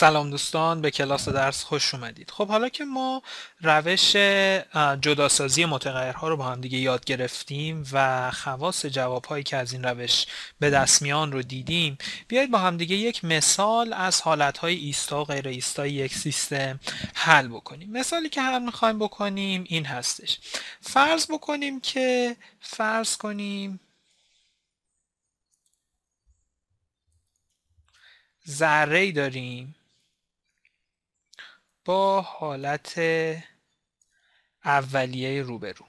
سلام دوستان به کلاس درس خوش اومدید خب حالا که ما روش جداسازی متغیرها رو با هم دیگه یاد گرفتیم و خواص جوابهایی که از این روش به دست میان رو دیدیم بیایید با هم دیگه یک مثال از حالتهای ایستا و غیر ایستا یک سیستم حل بکنیم مثالی که حل میخوایم بکنیم این هستش فرض بکنیم که فرض کنیم ذره داریم با حالت اولیه روبرو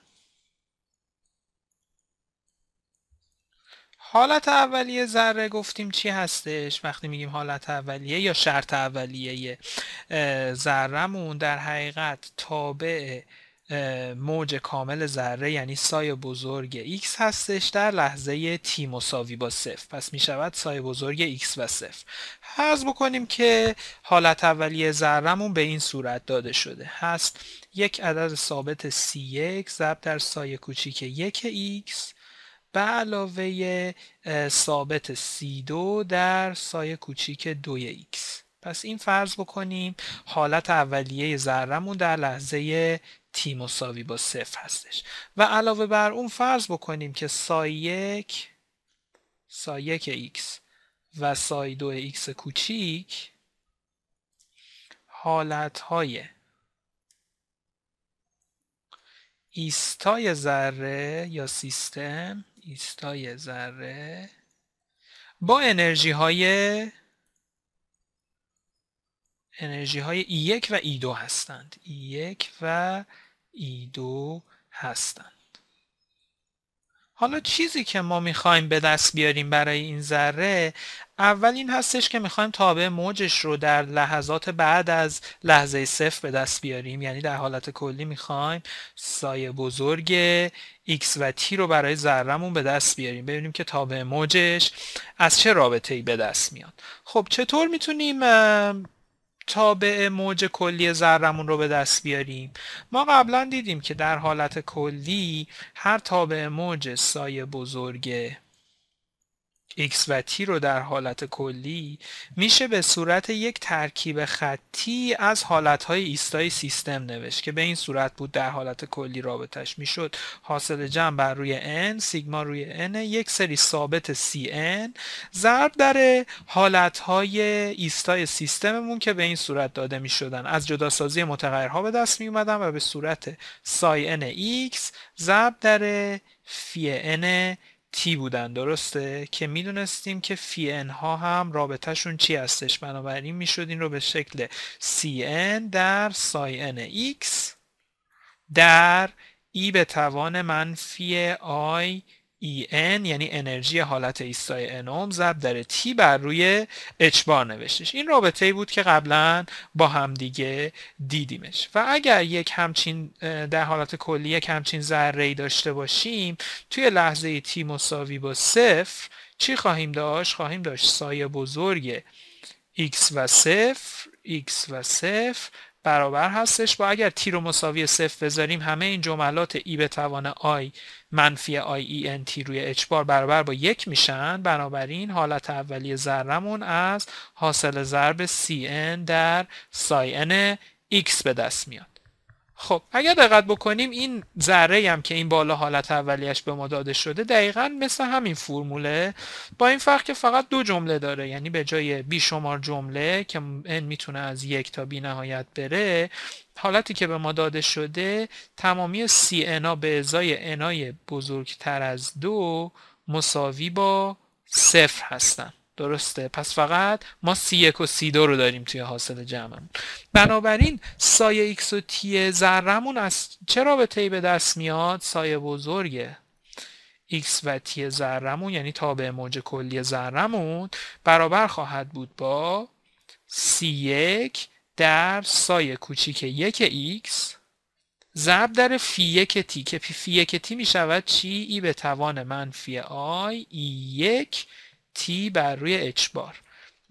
حالت اولیه ذره گفتیم چی هستش وقتی میگیم حالت اولیه یا شرط اولیه ذرهمون در حقیقت تابع موج کامل ذره یعنی سایه بزرگ x هستش در لحظه t مساوی با صفر پس می شود سایه بزرگ x و صفر فرض بکنیم که حالت اولیه ذرهمون به این صورت داده شده هست یک عدد ثابت یک ضرب در سایه کوچیک یک x به علاوه ثابت c2 در سایه کوچیک 2 x پس این فرض بکنیم حالت اولیه ذرهمون در لحظه تی مساوی با صفر هستش و علاوه بر اون فرض بکنیم که سای یک سای یک ایکس و سای دو ایکس کوچیک حالت های ایستای ذره یا سیستم ایستای ذره با انرژی های انرژی های ای e 1 و ای e 2 هستند ای e 1 و ای 2 هستند حالا چیزی که ما میخوایم به دست بیاریم برای این ذره اول این هستش که میخوایم تابع موجش رو در لحظات بعد از لحظه صفر به دست بیاریم یعنی در حالت کلی میخوایم سایه بزرگ x و t رو برای ذرهمون به دست بیاریم ببینیم که تابع موجش از چه رابطه ای به دست میاد خب چطور میتونیم تابع موج کلی زرمون رو به دست بیاریم ما قبلا دیدیم که در حالت کلی هر تابع موج سایه بزرگه x و t رو در حالت کلی میشه به صورت یک ترکیب خطی از حالتهای ایستای سیستم نوشت که به این صورت بود در حالت کلی رابطش میشد حاصل جمع بر روی n سیگما روی n یک سری ثابت cn ضرب در حالتهای ایستای سیستممون که به این صورت داده میشدن از جداسازی متغیرها به دست می و به صورت سای n x ضرب در فی n تی بودن درسته که میدونستیم که فی ان ها هم رابطهشون چی هستش بنابراین میشد این رو به شکل سی در سای ان ایکس در ای e به توان منفی آی EN یعنی انرژی حالت ایستای انوم ضرب در T بر روی H بار نوشتش این رابطه ای بود که قبلا با هم دیگه دیدیمش و اگر یک همچین در حالت کلی یک همچین ذره ای داشته باشیم توی لحظه T مساوی با صفر چی خواهیم داشت خواهیم داشت سایه بزرگ x و صفر x و صفر برابر هستش با اگر تی رو مساوی صفر بذاریم همه این جملات ای به توان آی منفی آی ای ان تی روی اچ بار برابر با یک میشن بنابراین حالت اولی ذرمون از حاصل ضرب سی ان در ان x به دست میاد خب اگر دقت بکنیم این ذره هم که این بالا حالت اولیش به ما داده شده دقیقا مثل همین فرموله با این فرق که فقط دو جمله داره یعنی به جای بی شمار جمله که ان میتونه از یک تا بی نهایت بره حالتی که به ما داده شده تمامی سی انا به ازای انای بزرگتر از دو مساوی با صفر هستن درسته پس فقط ما سی 1 و سی 2 رو داریم توی حاصل جمعمون بنابراین سای ایکس و تی ذره از چرا به تی به دست میاد سای بزرگه ایکس و تی زرمون یعنی تابع موج کلی ذره برابر خواهد بود با سی 1 در سای کوچیک 1 ایکس ضرب در فی 1 تی که پی فی 1 تی میشود چی ای به توان منفی آی ای 1 تی بر روی اچ بار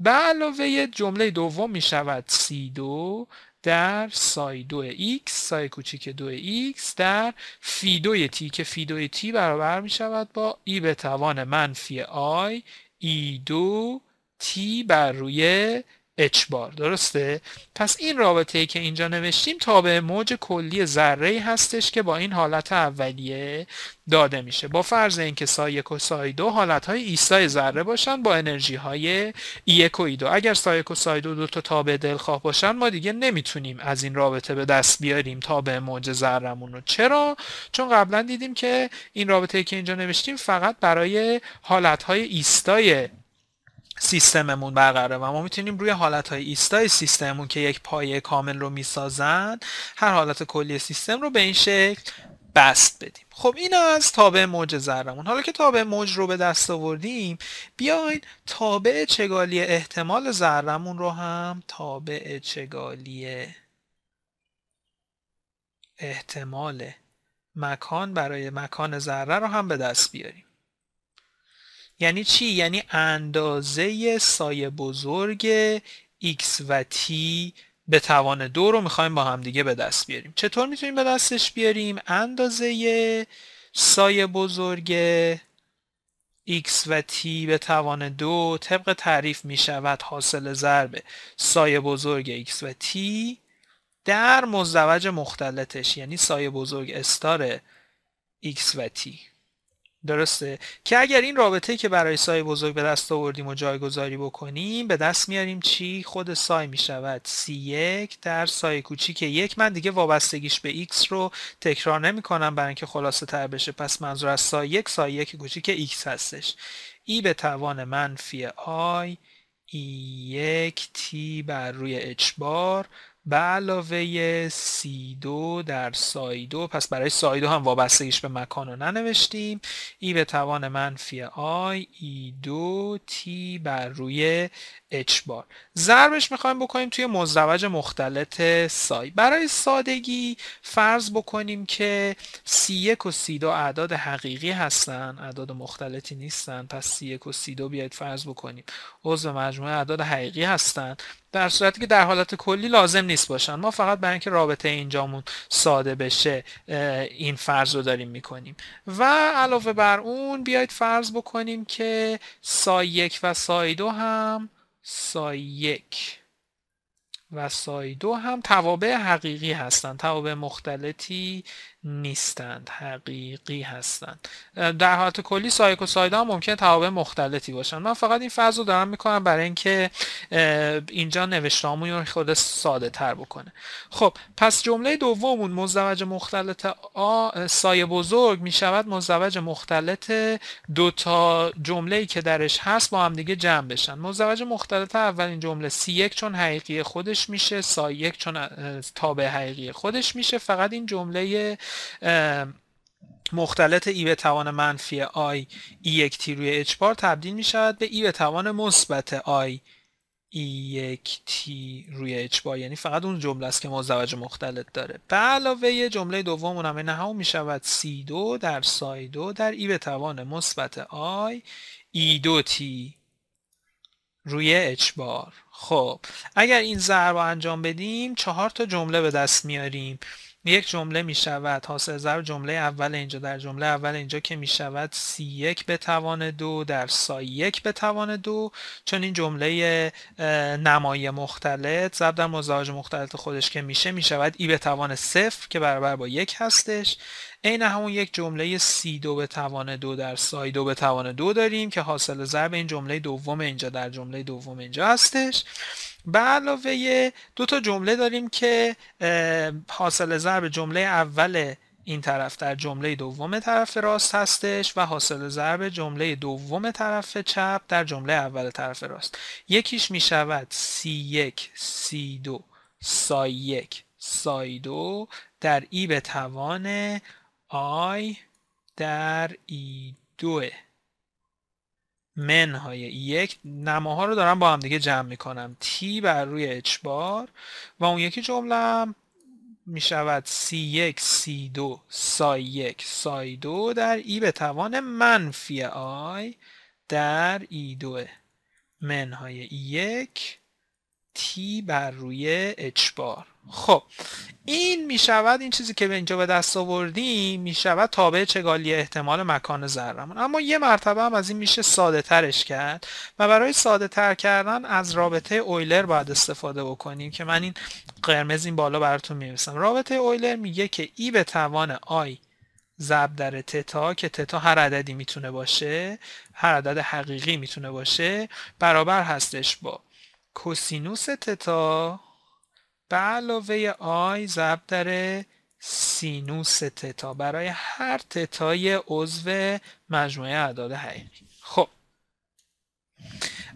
به علاوه جمله دوم می شود سی دو در سای دو ایکس سای کوچیک دو ایکس در فی دوی تی که فی دوی تی برابر می شود با ای e به توان منفی آی ای e دو تی بر روی h بار درسته پس این رابطه ای که اینجا نوشتیم تابع موج کلی ذره ای هستش که با این حالت اولیه داده میشه با فرض اینکه سایه یک و سای دو حالت های ایستای ذره باشن با انرژی های یک و ای اگر سایه و سای دو دو تا تابع دلخواه باشن ما دیگه نمیتونیم از این رابطه به دست بیاریم تابع موج ذرمون رو چرا چون قبلا دیدیم که این رابطه ای که اینجا نوشتیم فقط برای حالت های ایستای سیستممون برقراره و ما میتونیم روی های ایستای سیستممون که یک پایه کامل رو میسازن هر حالت کلی سیستم رو به این شکل بست بدیم خب این از تابع موج ذرمون حالا که تابع موج رو به دست آوردیم بیاین تابع چگالی احتمال ذرمون رو هم تابع چگالی احتمال مکان برای مکان ذره رو هم به دست بیاریم یعنی چی؟ یعنی اندازه سایه بزرگ x و t به توان دو رو میخوایم با دیگه به دست بیاریم چطور میتونیم به دستش بیاریم؟ اندازه سایه بزرگ x و t به توان دو طبق تعریف میشود حاصل ضرب سایه بزرگ x و t در مزدوج مختلطش یعنی سایه بزرگ استار x و t درسته که اگر این رابطه که برای سای بزرگ به دست آوردیم و جایگذاری بکنیم به دست میاریم چی خود سای میشود سی یک در سای کوچیک یک من دیگه وابستگیش به x رو تکرار نمیکنم برای اینکه خلاصه تر بشه پس منظور از سای یک سای یک کوچیک x هستش ای e به توان منفی آی ای e یک تی بر روی اچ بار به علاوه سی دو در دو پس برای دو هم وابستگیش به مکان رو ننوشتیم ای به توان منفی آی ای دو تی بر روی اچ بار ضربش میخوایم بکنیم توی مزدوج مختلط سای برای سادگی فرض بکنیم که سی یک و سی دو اعداد حقیقی هستن اعداد مختلطی نیستن پس سی یک و سی دو بیاید فرض بکنیم عضو مجموعه اعداد حقیقی هستن در صورتی که در حالت کلی لازم نیست باشن ما فقط برای اینکه رابطه اینجامون ساده بشه این فرض رو داریم میکنیم و علاوه بر اون بیاید فرض بکنیم که سای یک و سای دو هم سای یک و سایدو هم توابع حقیقی هستند توابع مختلطی نیستند حقیقی هستند در حالت کلی و هم ممکن توابع مختلطی باشن من فقط این فرض رو دارم میکنم برای اینکه اینجا نوشتامون رو خود ساده تر بکنه خب پس جمله دومون مزدوج مختلط آ سایه بزرگ میشود مزدوج مختلط دو تا جمله ای که درش هست با هم دیگه جمع بشن مزدوج مختلط اولین جمله سی یک چون حقیقی خودش خودش میشه سای یک چون تابع حقیقی خودش میشه فقط این جمله مختلط ای به توان منفی آی ای یک تی روی اچ بار تبدیل میشود به ای به توان مثبت آی ای یک تی روی اچ بار یعنی فقط اون جمله است که مزدوج مختلط داره به علاوه جمله دوم اون هم نه می شود سی دو در سای دو در ای به توان مثبت آی ای دو تی روی بار خب اگر این ضرب رو انجام بدیم چهار تا جمله به دست میاریم یک جمله می شود حاصل ضرب جمله اول اینجا در جمله اول اینجا که می شود سی یک به توان دو در سای یک به توان دو چون این جمله نمای مختلط ضرب در مزاج مختلط خودش که میشه می شود ای به توان صفر که برابر با یک هستش عین همون یک جمله سی دو به توان دو در سای دو به توان دو داریم که حاصل ضرب این جمله دوم اینجا در جمله دوم اینجا هستش به علاوه دو تا جمله داریم که حاصل ضرب جمله اول این طرف در جمله دوم طرف راست هستش و حاصل ضرب جمله دوم طرف چپ در جمله اول طرف راست یکیش می شود C1 C2 سای 1 سای 2 در ای به توان آی در ای 2 من های یک نماها رو دارم با هم دیگه جمع میکنم T بر روی H بار و اون یکی جملم میشود C1 C2 سای 1 سای 2 در ای به توان منفی I در ای 2 من های 1 تی بر روی اچ بار خب این می شود این چیزی که به اینجا به دست آوردیم می شود تابع چگالی احتمال مکان زرمون اما یه مرتبه هم از این میشه ساده ترش کرد و برای ساده تر کردن از رابطه اویلر باید استفاده بکنیم که من این قرمز این بالا براتون می رابطه اویلر میگه که ای به توان آی زب در تتا که تتا هر عددی میتونه باشه هر عدد حقیقی میتونه باشه برابر هستش با کوسینوس تتا به علاوه آی ضرب در سینوس تتا برای هر تتای عضو مجموعه اعداد حقیقی خب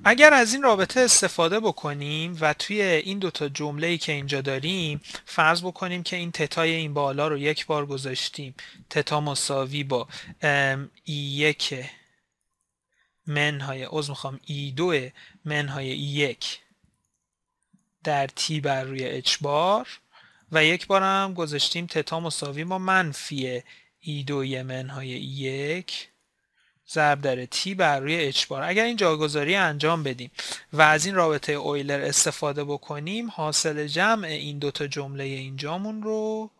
اگر از این رابطه استفاده بکنیم و توی این دوتا جمله ای که اینجا داریم فرض بکنیم که این تتای این بالا رو یک بار گذاشتیم تتا مساوی با ای یک منهای عضو میخوام ای دو منهای ای یک در تی بر روی اچ بار و یک بارم گذاشتیم تتا مساوی ما منفی ای e دو منهای های e یک ضرب در تی بر روی اچ بار اگر این جاگذاری انجام بدیم و از این رابطه اویلر استفاده بکنیم حاصل جمع این دوتا جمله اینجامون رو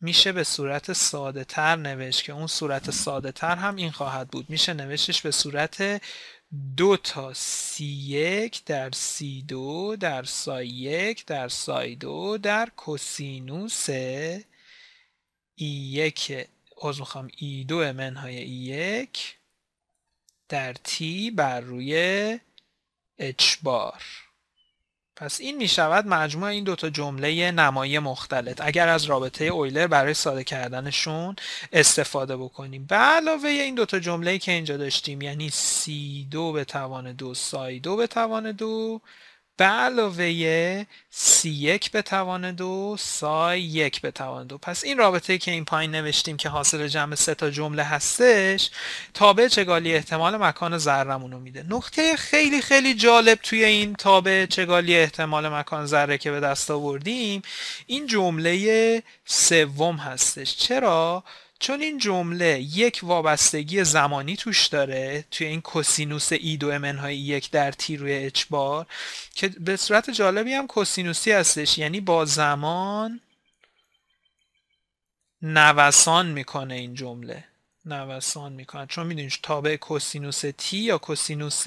میشه به صورت ساده تر نوشت که اون صورت ساده تر هم این خواهد بود میشه نوشتش به صورت دو تا سی یک در سی دو در سای یک در سای دو در کسینوس ای یک از میخوام ای دو منهای ای یک در تی بر روی اچ بار پس این می شود مجموع این دوتا جمله نمایی مختلط اگر از رابطه اویلر برای ساده کردنشون استفاده بکنیم به علاوه این دوتا جمله که اینجا داشتیم یعنی سی دو به توان دو سای دو به توان دو به علاوه سی یک به توان دو سای یک به توان دو پس این رابطه که این پایین نوشتیم که حاصل جمع سه تا جمله هستش تابع چگالی احتمال مکان زرمونو میده نقطه خیلی خیلی جالب توی این تابع چگالی احتمال مکان ذره که به دست آوردیم این جمله سوم هستش چرا چون این جمله یک وابستگی زمانی توش داره توی این کوسینوس ای دو امن های یک در تی روی اچ بار که به صورت جالبی هم کوسینوسی هستش یعنی با زمان نوسان میکنه این جمله نوسان میکنن چون میدونید تابع کوسینوس تی یا کوسینوس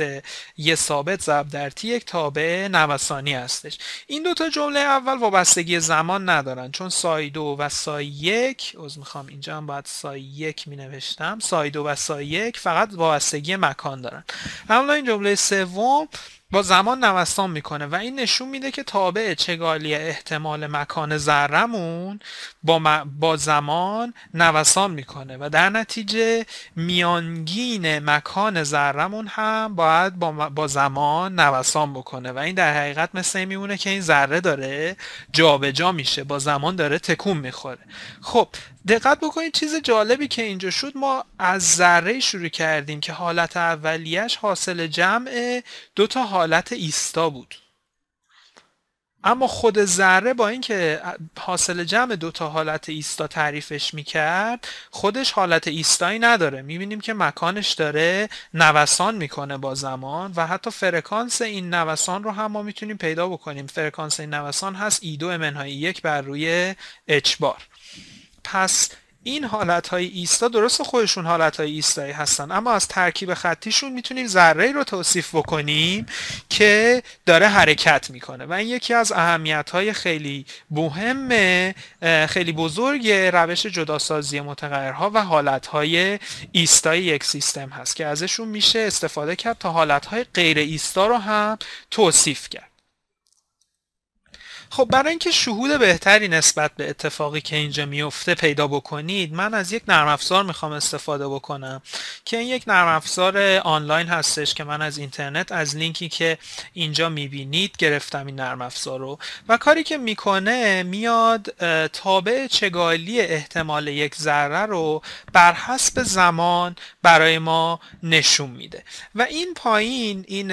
یه ثابت ضرب در تی یک تابع نوسانی هستش این دوتا جمله اول وابستگی زمان ندارن چون سای دو و سای یک از میخوام اینجا هم باید سای یک می نوشتم سای دو و سای یک فقط وابستگی مکان دارن حالا این جمله سوم با زمان نوسان میکنه و این نشون میده که تابع چگالی احتمال مکان ذرمون با, با زمان نوسان میکنه و در نتیجه میانگین مکان ذرمون هم باید با, با زمان نوسان بکنه و این در حقیقت مثل میمونه که این ذره داره جابجا میشه با زمان داره تکون میخوره خب دقت بکنید چیز جالبی که اینجا شد ما از ذره شروع کردیم که حالت اولیش حاصل جمع دو تا حالت ایستا بود اما خود ذره با اینکه حاصل جمع دو تا حالت ایستا تعریفش میکرد خودش حالت ایستایی نداره میبینیم که مکانش داره نوسان میکنه با زمان و حتی فرکانس این نوسان رو هم ما میتونیم پیدا بکنیم فرکانس این نوسان هست ای e دو منهای یک بر روی اچ بار پس این حالت های ایستا درست خودشون حالت های ایستایی هستن اما از ترکیب خطیشون میتونیم ذره رو توصیف بکنیم که داره حرکت میکنه و این یکی از اهمیت های خیلی مهم خیلی بزرگ روش جداسازی متغیرها و حالت های ایستای یک سیستم هست که ازشون میشه استفاده کرد تا حالت های غیر ایستا رو هم توصیف کرد خب برای اینکه شهود بهتری نسبت به اتفاقی که اینجا میفته پیدا بکنید من از یک نرم افزار میخوام استفاده بکنم که این یک نرم افزار آنلاین هستش که من از اینترنت از لینکی که اینجا میبینید گرفتم این نرم افزار رو و کاری که میکنه میاد تابع چگالی احتمال یک ذره رو بر حسب زمان برای ما نشون میده و این پایین این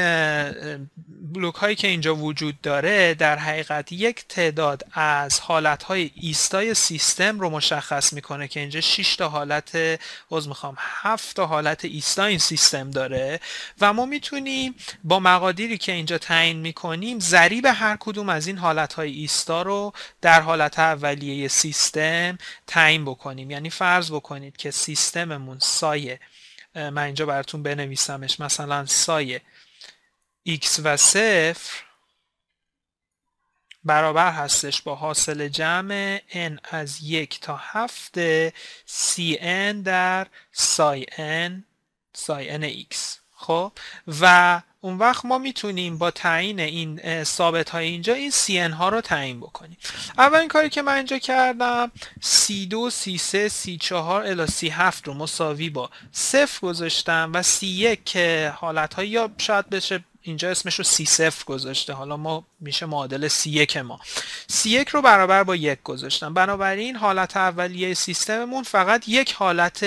بلوک هایی که اینجا وجود داره در حقیقت یک تعداد از های ایستای سیستم رو مشخص میکنه که اینجا 6 تا حالت از میخوام 7 تا حالت ایستا این سیستم داره و ما میتونیم با مقادیری که اینجا تعیین میکنیم ضریب هر کدوم از این های ایستا رو در حالت اولیه سیستم تعیین بکنیم یعنی فرض بکنید که سیستممون سایه من اینجا براتون بنویسمش مثلا سایه x و صفر برابر هستش با حاصل جمع n از یک تا هفت cn در سای n سای n x خب و اون وقت ما میتونیم با تعیین این ثابت های اینجا این cn ها رو تعیین بکنیم اولین کاری که من اینجا کردم c2 c3 c4 الا c7 رو مساوی با صفر گذاشتم و c1 که حالت های یا شاید بشه اینجا اسمش رو سی صفر گذاشته حالا ما میشه معادل سی یک ما سی یک رو برابر با یک گذاشتم بنابراین حالت اولیه سیستممون فقط یک حالت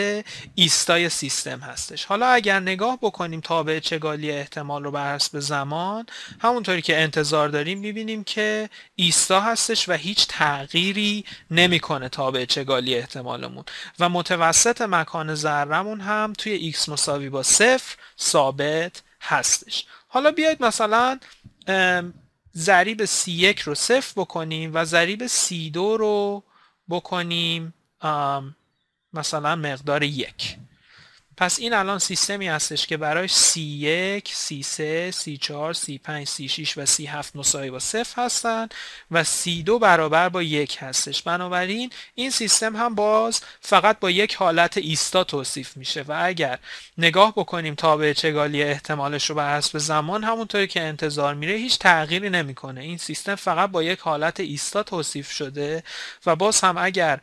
ایستای سیستم هستش حالا اگر نگاه بکنیم تابع چگالی احتمال رو بر حسب زمان همونطوری که انتظار داریم میبینیم که ایستا هستش و هیچ تغییری نمیکنه تابع چگالی احتمالمون و متوسط مکان ذرمون هم توی x مساوی با صفر ثابت هستش حالا بیاید مثلا ضریب سی یک رو صفر بکنیم و ضریب سی دو رو بکنیم مثلا مقدار یک پس این الان سیستمی هستش که برای C1, C3, C4, C5, C6 و C7 مساوی با صفر هستن و C2 برابر با یک هستش بنابراین این سیستم هم باز فقط با یک حالت ایستا توصیف میشه و اگر نگاه بکنیم تابع چگالی احتمالش رو به حسب زمان همونطوری که انتظار میره هیچ تغییری نمیکنه این سیستم فقط با یک حالت ایستا توصیف شده و باز هم اگر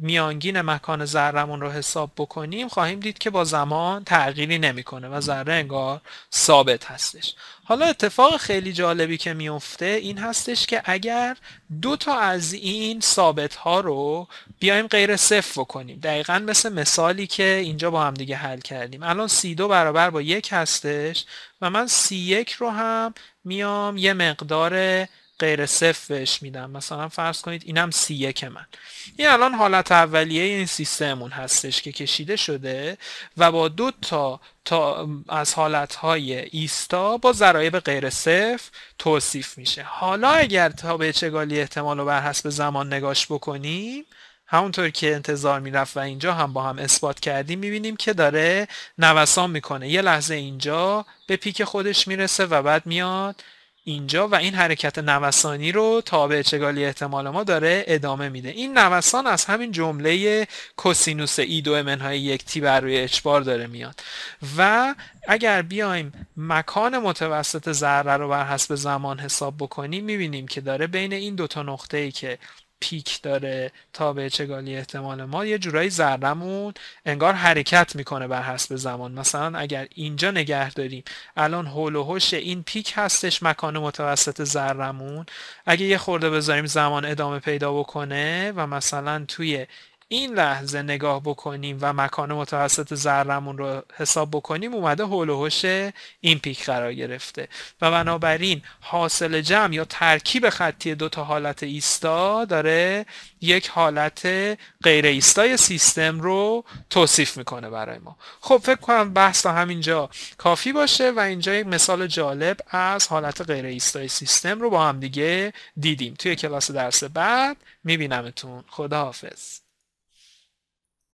میانگین مکان زرمون رو حساب بکنیم خواهیم دید که با زمان تغییری نمیکنه و ذره انگار ثابت هستش حالا اتفاق خیلی جالبی که میفته این هستش که اگر دو تا از این ثابت ها رو بیایم غیر صفر بکنیم دقیقا مثل مثالی که اینجا با هم دیگه حل کردیم الان سی دو برابر با یک هستش و من سی یک رو هم میام یه مقدار غیر صفر بهش میدم مثلا فرض کنید اینم سی یک من این الان حالت اولیه این سیستممون هستش که کشیده شده و با دو تا تا از های ایستا با ضرایب غیر صفر توصیف میشه حالا اگر به چگالی احتمال و بر حسب زمان نگاش بکنیم همونطور که انتظار میرفت و اینجا هم با هم اثبات کردیم میبینیم که داره نوسان میکنه یه لحظه اینجا به پیک خودش میرسه و بعد میاد اینجا و این حرکت نوسانی رو تا به چگالی احتمال ما داره ادامه میده این نوسان از همین جمله کوسینوس ای دو منهای یک تی بر روی اچبار داره میاد و اگر بیایم مکان متوسط ذره رو بر حسب زمان حساب بکنیم میبینیم که داره بین این دوتا نقطه ای که پیک داره تا به چگالی احتمال ما یه جورایی زرمون انگار حرکت میکنه بر حسب زمان مثلا اگر اینجا نگه داریم الان هول و هوش این پیک هستش مکان متوسط ذرمون اگه یه خورده بذاریم زمان ادامه پیدا بکنه و مثلا توی این لحظه نگاه بکنیم و مکان متوسط زرمون رو حساب بکنیم اومده هول و این پیک قرار گرفته و بنابراین حاصل جمع یا ترکیب خطی دو تا حالت ایستا داره یک حالت غیر ایستای سیستم رو توصیف میکنه برای ما خب فکر کنم بحث تا همینجا کافی باشه و اینجا یک مثال جالب از حالت غیر ایستای سیستم رو با هم دیگه دیدیم توی کلاس درس بعد میبینمتون خداحافظ